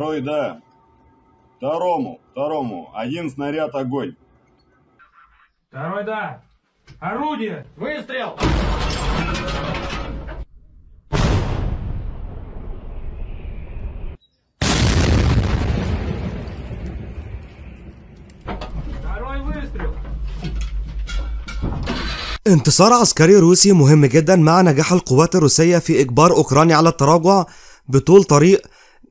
Второй, да. Второму, второму. Один снаряд, огонь. Второй, да. Орудие! Выстрел! انتصار عسكري روسي مهم جدا مع نجاح القوات الروسية في إجبار أوكرانيا على التراجع بطول طريق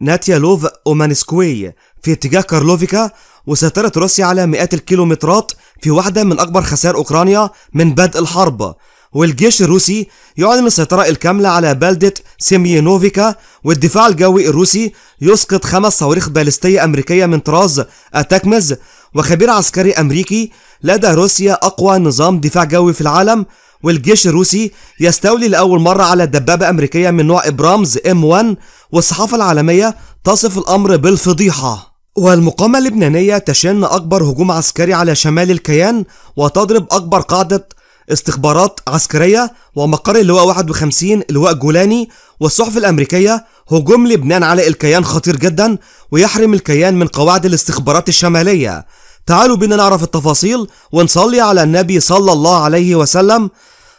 ناتيالوف أومانسكوي في اتجاه كارلوفيكا وسيطرت روسيا على مئات الكيلومترات في واحدة من أكبر خسائر أوكرانيا من بدء الحرب والجيش الروسي يعلن السيطرة الكاملة على بلدة سيمينوفيكا والدفاع الجوي الروسي يسقط خمس صواريخ باليستية أمريكية من طراز أتاكمز وخبير عسكري أمريكي لدى روسيا أقوى نظام دفاع جوي في العالم والجيش الروسي يستولي لأول مرة على دبابة أمريكية من نوع إبرامز ام 1 والصحافة العالمية تصف الأمر بالفضيحة والمقاومة اللبنانية تشن أكبر هجوم عسكري على شمال الكيان وتضرب أكبر قاعدة استخبارات عسكرية ومقر اللواء 51 لواء جولاني والصحف الأمريكية هجوم لبنان على الكيان خطير جدا ويحرم الكيان من قواعد الاستخبارات الشمالية تعالوا بينا نعرف التفاصيل ونصلي على النبي صلى الله عليه وسلم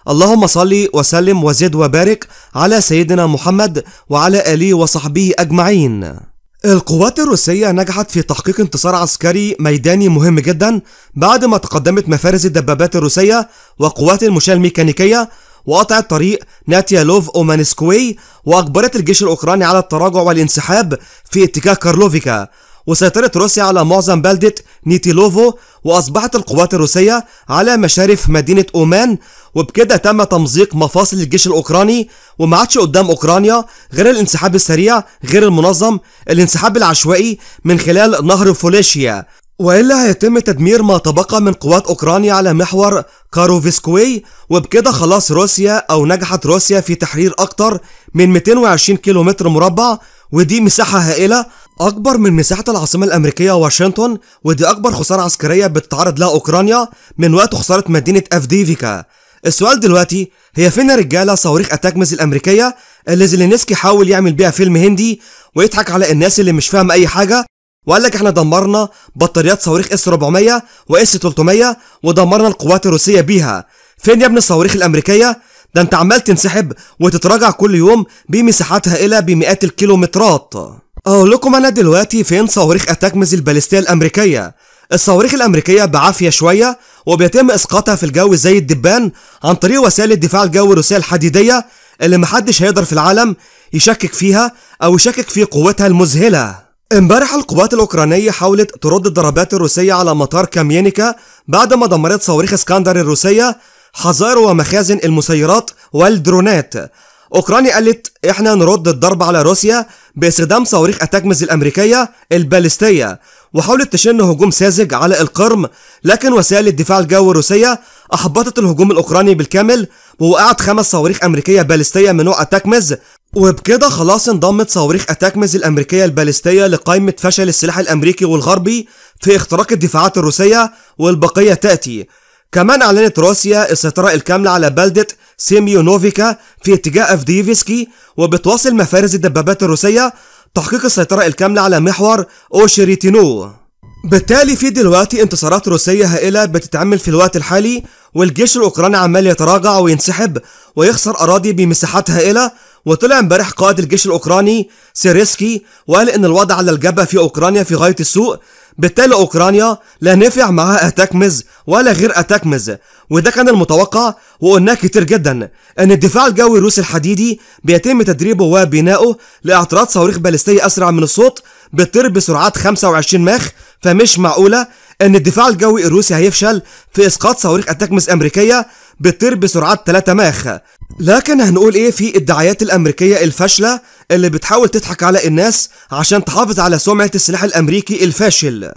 اللهم صل وسلم وزد وبارك على سيدنا محمد وعلى آله وصحبه أجمعين القوات الروسية نجحت في تحقيق انتصار عسكري ميداني مهم جدا بعد ما تقدمت مفارز الدبابات الروسية وقوات المشاة الميكانيكية وقطعت طريق ناتيالوف أومانسكوي وأجبرت الجيش الأوكراني على التراجع والانسحاب في اتجاه كارلوفيكا وسيطرت روسيا على معظم بلدة نيتيلوفو وأصبحت القوات الروسية على مشارف مدينة أومان وبكده تم تمزيق مفاصل الجيش الأوكراني وما عادش قدام أوكرانيا غير الانسحاب السريع غير المنظم الانسحاب العشوائي من خلال نهر فوليشيا وإلا هيتم تدمير ما تبقى من قوات أوكرانيا على محور كاروفيسكوي وبكده خلاص روسيا أو نجحت روسيا في تحرير أكتر من 220 كيلومتر مربع ودي مساحة هائلة أكبر من مساحة العاصمة الأمريكية واشنطن ودي أكبر خسارة عسكرية بتتعرض لها أوكرانيا من وقت خسارة مدينة أفديفيكا السؤال دلوقتي هي فين يا رجالة صواريخ أتاكمز الأمريكية اللي زيلينسكي حاول يعمل بيها فيلم هندي ويضحك على الناس اللي مش فاهمة أي حاجة وقال لك احنا دمرنا بطاريات صواريخ اس 400 واس 300 ودمرنا القوات الروسية بيها فين يا ابن الصواريخ الأمريكية ده انت عمال تنسحب وتتراجع كل يوم بمساحات هائلة بمئات الكيلومترات اقول لكم انا دلوقتي فين صواريخ اتاكمز الباليستيه الامريكيه الصواريخ الامريكيه بعافيه شويه وبيتم اسقاطها في الجو زي الدبان عن طريق وسائل الدفاع الجوي الروسيه الحديديه اللي محدش هيقدر في العالم يشكك فيها او يشكك في قوتها المذهله امبارح القوات الاوكرانيه حاولت ترد الضربات الروسيه على مطار كاميينيكا بعد ما دمرت صواريخ اسكندر الروسيه حظائر ومخازن المسيرات والدرونات اوكرانيا قالت احنا نرد الضرب على روسيا باستخدام صواريخ اتاكمز الامريكيه البالستيه وحاولت تشن هجوم ساذج على القرم لكن وسائل الدفاع الجوي الروسيه احبطت الهجوم الاوكراني بالكامل ووقعت خمس صواريخ امريكيه بالستيه من نوع اتاكمز وبكده خلاص انضمت صواريخ اتاكمز الامريكيه البالستيه لقائمه فشل السلاح الامريكي والغربي في اختراق الدفاعات الروسيه والبقيه تاتي كمان أعلنت روسيا السيطرة الكاملة على بلدة سيميونوفيكا في اتجاه أفديفيسكي وبتواصل مفارز الدبابات الروسية تحقيق السيطرة الكاملة على محور أوشيريتينو بالتالي في دلوقتي انتصارات روسية هائلة بتتعمل في الوقت الحالي والجيش الأوكراني عمال يتراجع وينسحب ويخسر أراضي بمساحات هائلة وطلع امبارح قائد الجيش الأوكراني سيريسكي وقال إن الوضع على الجبهة في أوكرانيا في غاية السوء بالتالي اوكرانيا لا نفع معاها اتاك مز ولا غير اتاك مز وده كان المتوقع وقلناه كتير جدا ان الدفاع الجوي الروسي الحديدي بيتم تدريبه وبنائه لاعتراض صواريخ باليستيه اسرع من الصوت بتطير بسرعات 25 ماخ فمش معقوله ان الدفاع الجوي الروسي هيفشل في اسقاط صواريخ اتاكمس امريكيه بتطير بسرعات 3 ماخ لكن هنقول ايه في الدعايات الامريكيه الفاشله اللي بتحاول تضحك على الناس عشان تحافظ على سمعه السلاح الامريكي الفاشل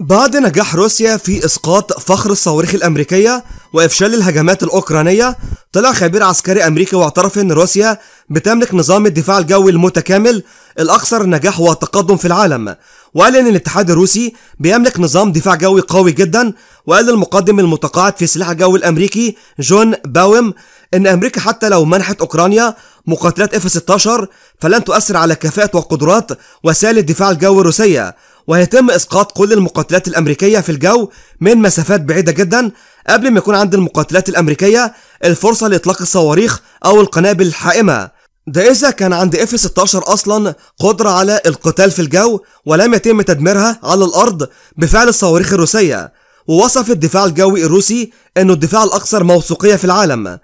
بعد نجاح روسيا في اسقاط فخر الصواريخ الامريكيه وافشال الهجمات الاوكرانيه طلع خبير عسكري امريكي واعترف ان روسيا بتملك نظام الدفاع الجوي المتكامل الاكثر نجاح وتقدم في العالم وقال ان الاتحاد الروسي بيملك نظام دفاع جوي قوي جدا وقال المقدم المتقاعد في سلاح الجو الامريكي جون باوم ان امريكا حتى لو منحت اوكرانيا مقاتلات اف 16 فلن تؤثر على كفاءه وقدرات وسائل الدفاع الجوي الروسيه وهيتم إسقاط كل المقاتلات الأمريكية في الجو من مسافات بعيدة جدا قبل ما يكون عند المقاتلات الأمريكية الفرصة لإطلاق الصواريخ أو القنابل الحائمة ده إذا كان عند اف 16 أصلا قدرة على القتال في الجو ولم يتم تدميرها على الأرض بفعل الصواريخ الروسية ووصف الدفاع الجوي الروسي أنه الدفاع الأكثر موثوقية في العالم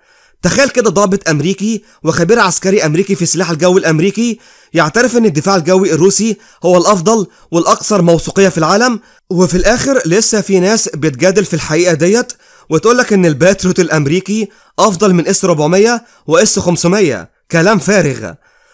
تخيل كده ضابط أمريكي وخبير عسكري أمريكي في السلاح الجوي الأمريكي يعترف إن الدفاع الجوي الروسي هو الأفضل والأكثر موثوقية في العالم وفي الآخر لسه في ناس بتجادل في الحقيقة ديت وتقولك إن الباتروت الأمريكي أفضل من اس 400 واس 500 كلام فارغ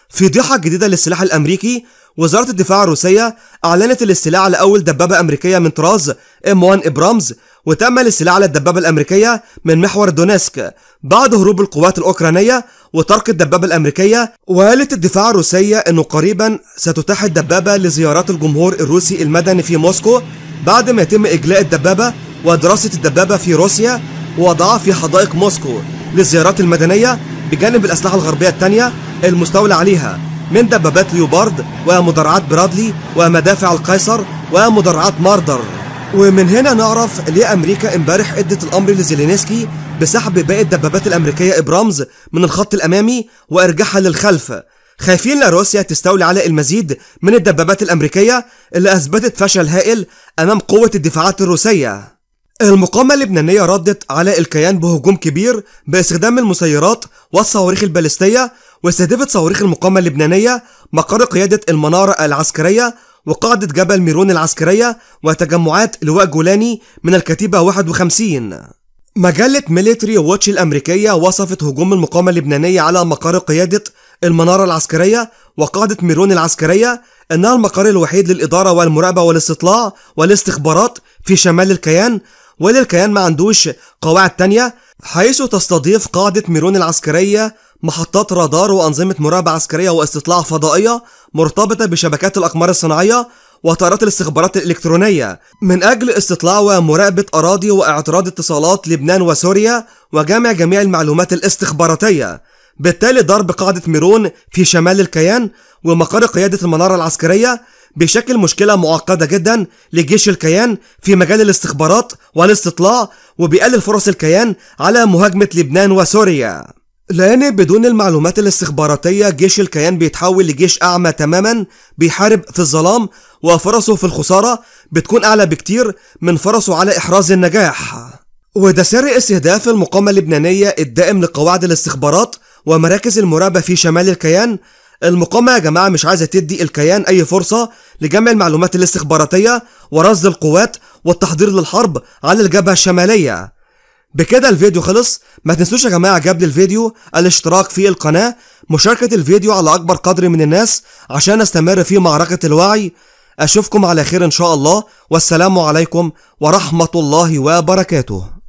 في ضيحة جديدة للسلاح الأمريكي وزارة الدفاع الروسية أعلنت الاستيلاء على أول دبابة أمريكية من طراز ام 1 إبرامز وتأمل السلاح على الدبابة الأمريكية من محور دونيسك بعد هروب القوات الأوكرانية وترك الدبابة الأمريكية وقالت الدفاع الروسية أنه قريبا ستتاح الدبابة لزيارات الجمهور الروسي المدني في موسكو بعد ما يتم إجلاء الدبابة ودراسة الدبابة في روسيا ووضعها في حدائق موسكو للزيارات المدنية بجانب الأسلحة الغربية الثانية المستولى عليها من دبابات ليوبارد ومدرعات برادلي ومدافع القيصر ومدرعات ماردر ومن هنا نعرف ليه امريكا امبارح ادت الامر لزيلينسكي بسحب باقي الدبابات الامريكيه ابرامز من الخط الامامي وارجاعها للخلف خايفين لروسيا تستولي على المزيد من الدبابات الامريكيه اللي اثبتت فشل هائل امام قوه الدفاعات الروسيه المقاومة اللبنانية ردت على الكيان بهجوم كبير باستخدام المسيرات والصواريخ البالستية واستهدفت صواريخ المقاومة اللبنانية مقر قيادة المنارة العسكرية وقاعدة جبل ميرون العسكرية وتجمعات لواء جولاني من الكتيبة 51 مجلة ميليتري واتش الأمريكية وصفت هجوم المقاومة اللبنانية على مقر قيادة المنارة العسكرية وقاعدة ميرون العسكرية إنها المقر الوحيد للإدارة والمراقبة والاستطلاع والاستخبارات في شمال الكيان وللكيان الكيان ما عندوش قواعد تانية حيث تستضيف قاعدة ميرون العسكرية محطات رادار وأنظمة مراقبة عسكرية واستطلاع فضائية مرتبطة بشبكات الأقمار الصناعية وطائرات الاستخبارات الإلكترونية من أجل استطلاع ومراقبة أراضي واعتراض اتصالات لبنان وسوريا وجمع جميع المعلومات الاستخباراتية بالتالي ضرب قاعدة ميرون في شمال الكيان ومقر قيادة المنارة العسكرية بشكل مشكلة معقدة جدا لجيش الكيان في مجال الاستخبارات والاستطلاع وبيقلل فرص الكيان على مهاجمة لبنان وسوريا لأن بدون المعلومات الاستخباراتية جيش الكيان بيتحول لجيش أعمى تماما بيحارب في الظلام وفرصه في الخسارة بتكون أعلى بكتير من فرصه على إحراز النجاح وده سر استهداف المقاومة اللبنانية الدائم لقواعد الاستخبارات ومراكز المراقبة في شمال الكيان المقاومة يا جماعة مش عايزة تدي الكيان أي فرصة لجمع المعلومات الاستخباراتية ورصد القوات والتحضير للحرب على الجبهة الشمالية بكده الفيديو خلص ما تنسوش يا جماعه جاب الفيديو الاشتراك في القناه مشاركه الفيديو على اكبر قدر من الناس عشان استمر في معركه الوعي اشوفكم على خير ان شاء الله والسلام عليكم ورحمه الله وبركاته